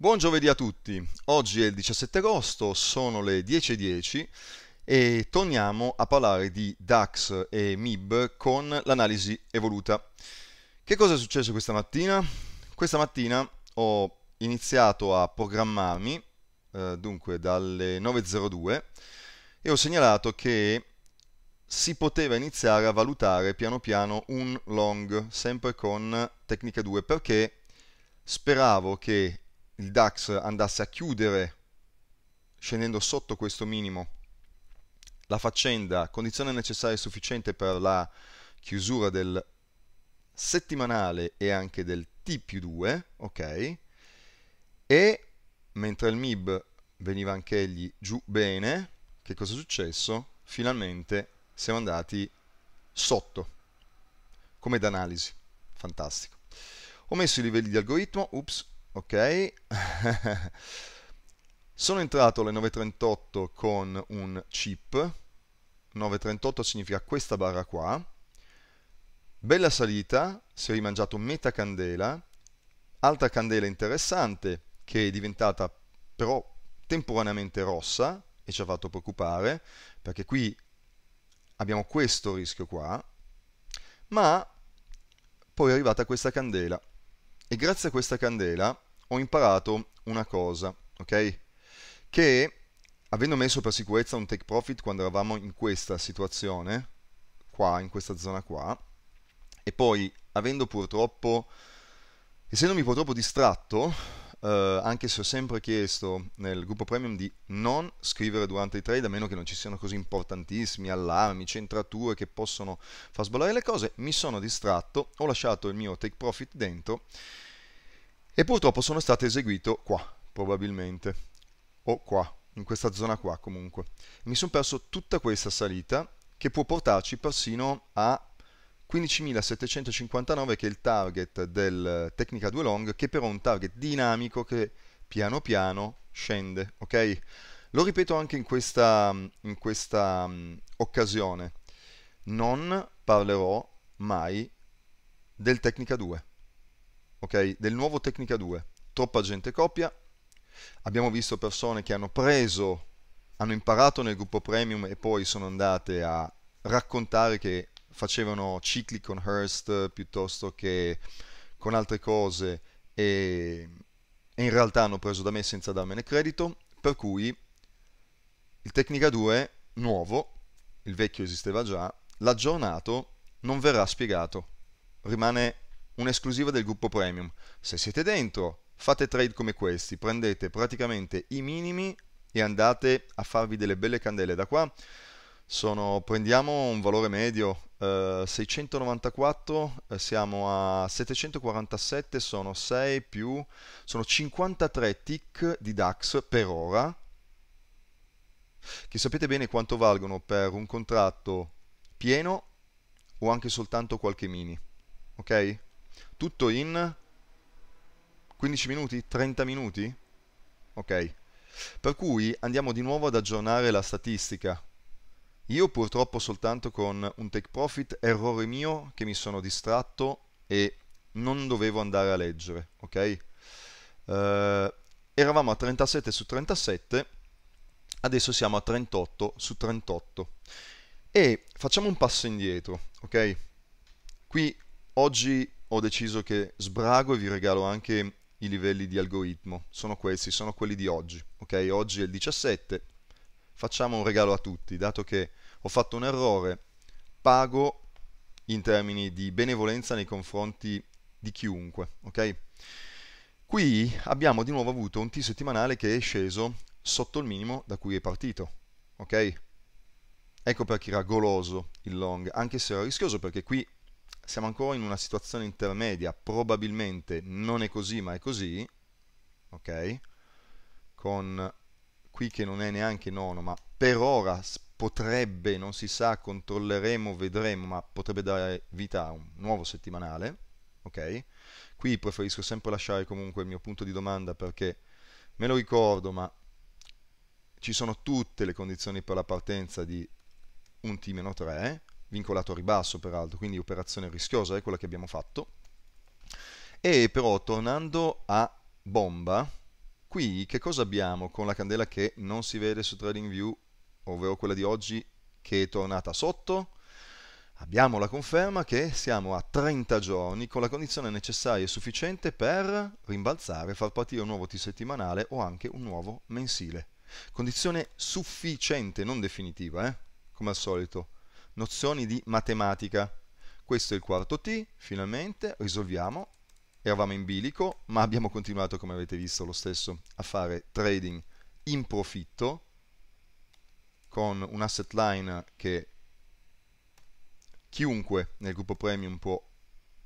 Buon giovedì a tutti, oggi è il 17 agosto, sono le 10.10 e torniamo a parlare di DAX e MIB con l'analisi evoluta. Che cosa è successo questa mattina? Questa mattina ho iniziato a programmarmi, eh, dunque dalle 9.02, e ho segnalato che si poteva iniziare a valutare piano piano un long, sempre con tecnica 2, perché speravo che il DAX andasse a chiudere scendendo sotto questo minimo la faccenda, condizione necessaria e sufficiente per la chiusura del settimanale e anche del T più 2, ok? E mentre il MIB veniva anche anch'egli giù bene, che cosa è successo? Finalmente siamo andati sotto, come d'analisi, fantastico. Ho messo i livelli di algoritmo, ups, ok? Sono entrato alle 9.38 con un chip, 9.38 significa questa barra qua, bella salita, si è rimangiato metà candela, altra candela interessante che è diventata però temporaneamente rossa e ci ha fatto preoccupare perché qui abbiamo questo rischio qua, ma poi è arrivata questa candela e grazie a questa candela ho imparato una cosa, ok? Che avendo messo per sicurezza un take profit quando eravamo in questa situazione, qua, in questa zona qua, e poi avendo purtroppo, essendomi purtroppo distratto, eh, anche se ho sempre chiesto nel gruppo premium di non scrivere durante i trade, a meno che non ci siano così importantissimi allarmi, centrature che possono far sballare le cose, mi sono distratto, ho lasciato il mio take profit dentro e purtroppo sono stato eseguito qua, probabilmente, o qua, in questa zona qua comunque. Mi sono perso tutta questa salita che può portarci persino a 15.759 che è il target del Tecnica 2 Long, che però è un target dinamico che piano piano scende, ok? Lo ripeto anche in questa, in questa um, occasione, non parlerò mai del Tecnica 2, ok? Del nuovo Tecnica 2. Troppa gente copia, abbiamo visto persone che hanno preso, hanno imparato nel gruppo premium e poi sono andate a raccontare che facevano cicli con Hearst piuttosto che con altre cose e, e in realtà hanno preso da me senza darmene credito, per cui il Tecnica 2 nuovo, il vecchio esisteva già, l'aggiornato non verrà spiegato, rimane un'esclusiva del gruppo premium. Se siete dentro, fate trade come questi, prendete praticamente i minimi e andate a farvi delle belle candele da qua sono, prendiamo un valore medio, eh, 694, eh, siamo a 747, sono 6 più, sono 53 tick di DAX per ora, che sapete bene quanto valgono per un contratto pieno o anche soltanto qualche mini, ok? Tutto in 15 minuti, 30 minuti, ok? Per cui andiamo di nuovo ad aggiornare la statistica, io purtroppo soltanto con un take profit, errore mio, che mi sono distratto e non dovevo andare a leggere, ok? Eh, eravamo a 37 su 37, adesso siamo a 38 su 38. E facciamo un passo indietro, ok? Qui oggi ho deciso che sbrago e vi regalo anche i livelli di algoritmo. Sono questi, sono quelli di oggi. Ok, oggi è il 17. Facciamo un regalo a tutti, dato che ho fatto un errore, pago in termini di benevolenza nei confronti di chiunque, ok? Qui abbiamo di nuovo avuto un T settimanale che è sceso sotto il minimo da cui è partito, ok? Ecco perché era goloso il long, anche se era rischioso perché qui siamo ancora in una situazione intermedia, probabilmente non è così ma è così, ok? Con qui che non è neanche nono, ma per ora potrebbe, non si sa, controlleremo, vedremo, ma potrebbe dare vita a un nuovo settimanale, ok? Qui preferisco sempre lasciare comunque il mio punto di domanda perché me lo ricordo, ma ci sono tutte le condizioni per la partenza di un T-3, vincolato a ribasso peraltro, quindi operazione rischiosa è quella che abbiamo fatto. E però tornando a bomba, qui che cosa abbiamo con la candela che non si vede su TradingView ovvero quella di oggi che è tornata sotto, abbiamo la conferma che siamo a 30 giorni con la condizione necessaria e sufficiente per rimbalzare, far partire un nuovo T settimanale o anche un nuovo mensile. Condizione sufficiente, non definitiva, eh? come al solito. Nozioni di matematica. Questo è il quarto T, finalmente risolviamo. Eravamo in bilico, ma abbiamo continuato, come avete visto lo stesso, a fare trading in profitto con un asset line che chiunque nel gruppo premium può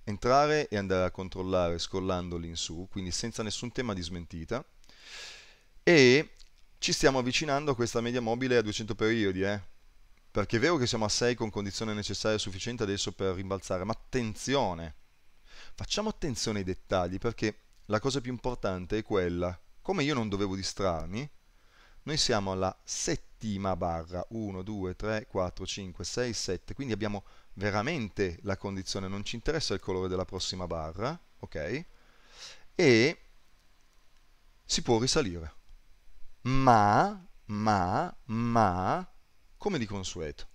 entrare e andare a controllare scrollandoli in su, quindi senza nessun tema di smentita. E ci stiamo avvicinando a questa media mobile a 200 periodi, eh? perché è vero che siamo a 6 con condizione necessaria e sufficiente adesso per rimbalzare, ma attenzione, facciamo attenzione ai dettagli perché la cosa più importante è quella, come io non dovevo distrarmi, noi siamo alla settima barra, 1, 2, 3, 4, 5, 6, 7, quindi abbiamo veramente la condizione, non ci interessa il colore della prossima barra, ok? E si può risalire. Ma, ma, ma, come di consueto.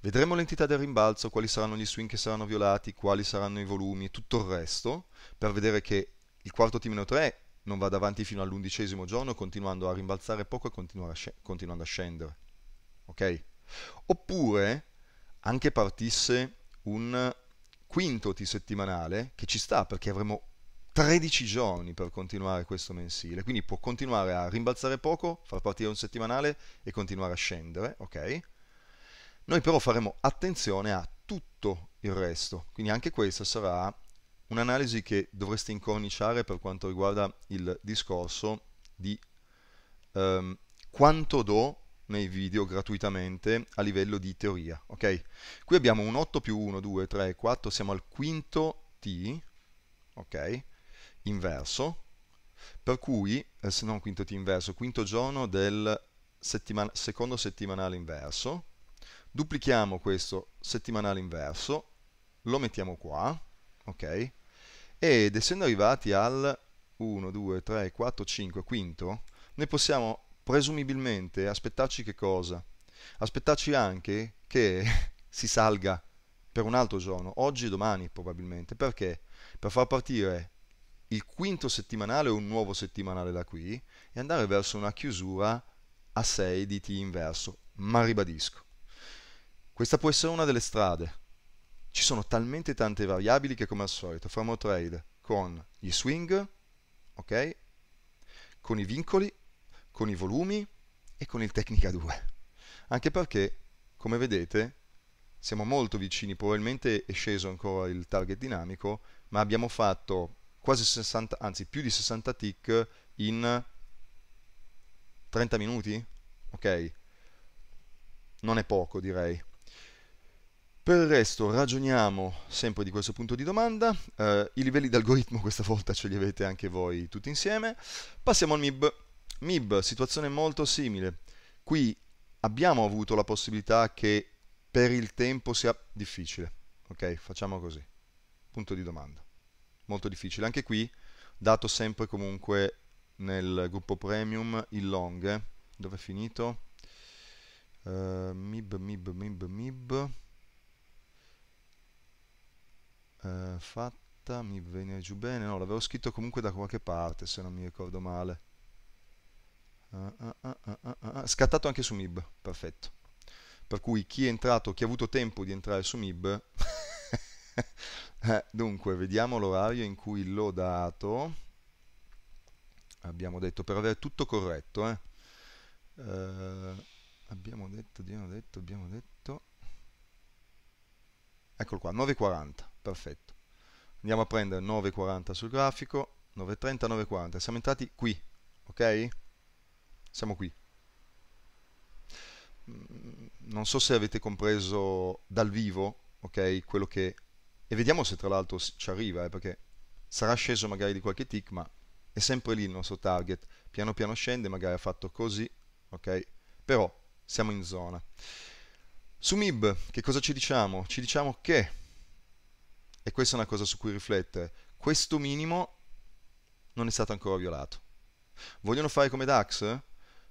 Vedremo l'entità del rimbalzo, quali saranno gli swing che saranno violati, quali saranno i volumi e tutto il resto, per vedere che il quarto t 3 non vada avanti fino all'undicesimo giorno, continuando a rimbalzare poco e a sc- continuando a scendere. Ok? Oppure anche partisse un quinto T settimanale, che ci sta perché avremo 13 giorni per continuare questo mensile, quindi può continuare a rimbalzare poco, far partire un settimanale e continuare a scendere, ok? Noi però faremo attenzione a tutto il resto, quindi anche questa sarà un'analisi che dovreste incorniciare per quanto riguarda il discorso di ehm, quanto do nei video gratuitamente a livello di teoria, ok? Qui abbiamo un 8 più 1, 2, 3, 4, siamo al quinto T, ok? Inverso, per cui, eh, se non quinto T inverso, quinto giorno del settiman secondo settimanale inverso, duplichiamo questo settimanale inverso, lo mettiamo qua, ok? ed essendo arrivati al 1, 2, 3, 4, 5, quinto, noi possiamo presumibilmente aspettarci che cosa? Aspettarci anche che si salga per un altro giorno, oggi e domani probabilmente, perché? Per far partire il quinto settimanale o un nuovo settimanale da qui e andare verso una chiusura a 6 di T inverso, ma ribadisco, questa può essere una delle strade, ci sono talmente tante variabili che come al solito faremo trade con gli swing, ok? Con i vincoli, con i volumi e con il Tecnica 2. Anche perché, come vedete, siamo molto vicini, probabilmente è sceso ancora il target dinamico, ma abbiamo fatto quasi 60, anzi più di 60 tick in 30 minuti, ok? Non è poco direi. Per il resto ragioniamo sempre di questo punto di domanda, eh, i livelli di algoritmo questa volta ce li avete anche voi tutti insieme. Passiamo al MIB. MIB, situazione molto simile. Qui abbiamo avuto la possibilità che per il tempo sia difficile. Ok, facciamo così. Punto di domanda. Molto difficile. Anche qui, dato sempre comunque nel gruppo premium il long. Eh. Dove è finito? Uh, eh, MIB, MIB, MIB, MIB eh, fatta mi viene giù bene no l'avevo scritto comunque da qualche parte se non mi ricordo male ah ah ah, ah, ah, ah, scattato anche su MIB perfetto per cui chi è entrato chi ha avuto tempo di entrare su MIB eh, dunque vediamo l'orario in cui l'ho dato abbiamo detto per avere tutto corretto eh. Eh, abbiamo detto abbiamo detto abbiamo detto eccolo qua 9.40 perfetto andiamo a prendere 9,40 sul grafico 9,30 9,40 siamo entrati qui ok siamo qui mm, non so se avete compreso dal vivo ok quello che e vediamo se tra l'altro ci arriva eh, perché sarà sceso magari di qualche tick ma è sempre lì il nostro target piano piano scende magari ha fatto così ok però siamo in zona su MIB che cosa ci diciamo? ci diciamo che e questa è una cosa su cui riflettere, questo minimo non è stato ancora violato. Vogliono fare come DAX?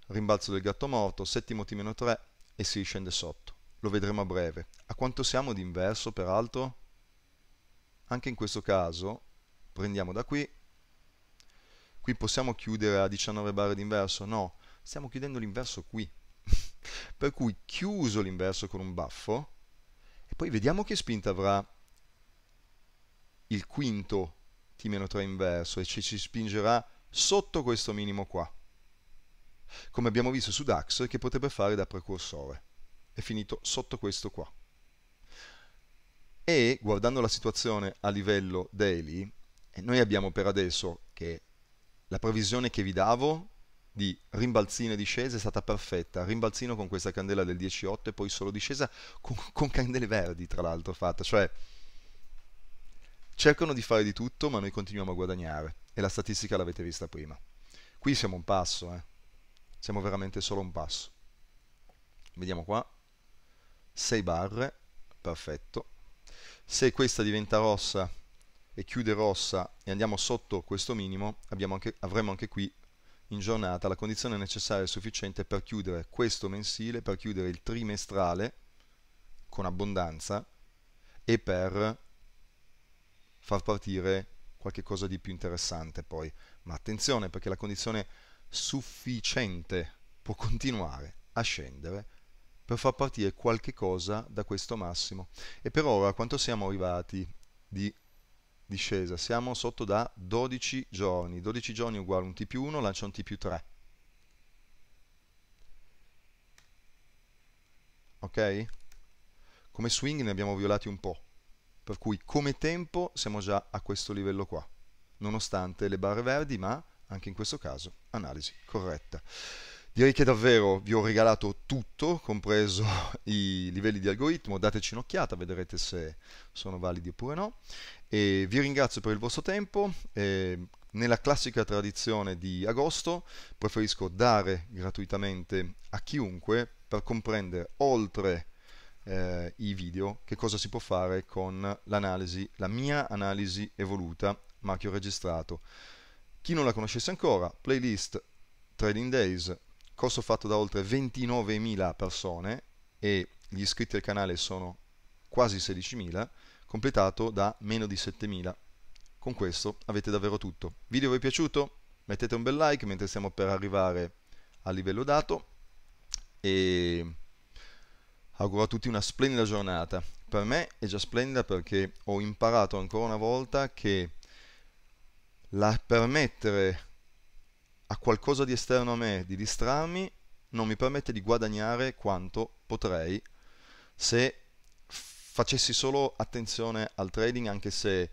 Rimbalzo del gatto morto, settimo T-3 e si scende sotto. Lo vedremo a breve. A quanto siamo di inverso, peraltro? Anche in questo caso, prendiamo da qui. Qui possiamo chiudere a 19 barre d'inverso? No, stiamo chiudendo l'inverso qui. per cui chiuso l'inverso con un baffo e poi vediamo che spinta avrà il quinto T-3 inverso e ci, ci spingerà sotto questo minimo qua, come abbiamo visto su DAX che potrebbe fare da precursore. È finito sotto questo qua. E guardando la situazione a livello daily, eh, noi abbiamo per adesso che la previsione che vi davo di rimbalzino e discesa è stata perfetta, rimbalzino con questa candela del 18 e poi solo discesa con, con candele verdi tra l'altro fatta, cioè Cercano di fare di tutto, ma noi continuiamo a guadagnare e la statistica l'avete vista prima. Qui siamo un passo, eh? siamo veramente solo un passo. Vediamo qua, 6 barre, perfetto. Se questa diventa rossa e chiude rossa e andiamo sotto questo minimo, anche, avremo anche qui in giornata la condizione necessaria e sufficiente per chiudere questo mensile, per chiudere il trimestrale con abbondanza e per far partire qualche cosa di più interessante poi. Ma attenzione perché la condizione sufficiente può continuare a scendere per far partire qualche cosa da questo massimo. E per ora quanto siamo arrivati di discesa? Siamo sotto da 12 giorni. 12 giorni uguale un T più 1, lancia un T più 3. Ok? Come swing ne abbiamo violati un po'. Per cui come tempo siamo già a questo livello qua, nonostante le barre verdi, ma anche in questo caso analisi corretta. Direi che davvero vi ho regalato tutto, compreso i livelli di algoritmo, dateci un'occhiata, vedrete se sono validi oppure no. E vi ringrazio per il vostro tempo, e nella classica tradizione di agosto preferisco dare gratuitamente a chiunque per comprendere oltre eh, i video, che cosa si può fare con l'analisi, la mia analisi evoluta, marchio registrato. Chi non la conoscesse ancora, playlist Trading Days, corso fatto da oltre 29.000 persone e gli iscritti al canale sono quasi 16.000, completato da meno di 7.000. Con questo avete davvero tutto. Video vi è piaciuto? Mettete un bel like mentre stiamo per arrivare al livello dato e auguro a tutti una splendida giornata. Per me è già splendida perché ho imparato ancora una volta che la permettere a qualcosa di esterno a me di distrarmi non mi permette di guadagnare quanto potrei se facessi solo attenzione al trading anche se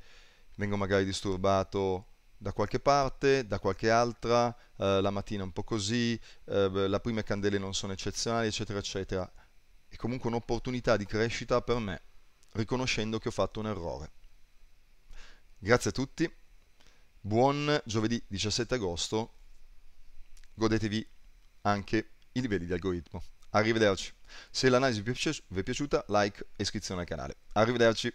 vengo magari disturbato da qualche parte, da qualche altra, eh, la mattina un po' così, eh, le prime candele non sono eccezionali, eccetera, eccetera è comunque un'opportunità di crescita per me, riconoscendo che ho fatto un errore. Grazie a tutti, buon giovedì 17 agosto, godetevi anche i livelli di algoritmo. Arrivederci. Se l'analisi vi è piaciuta, like e iscrizione al canale. Arrivederci.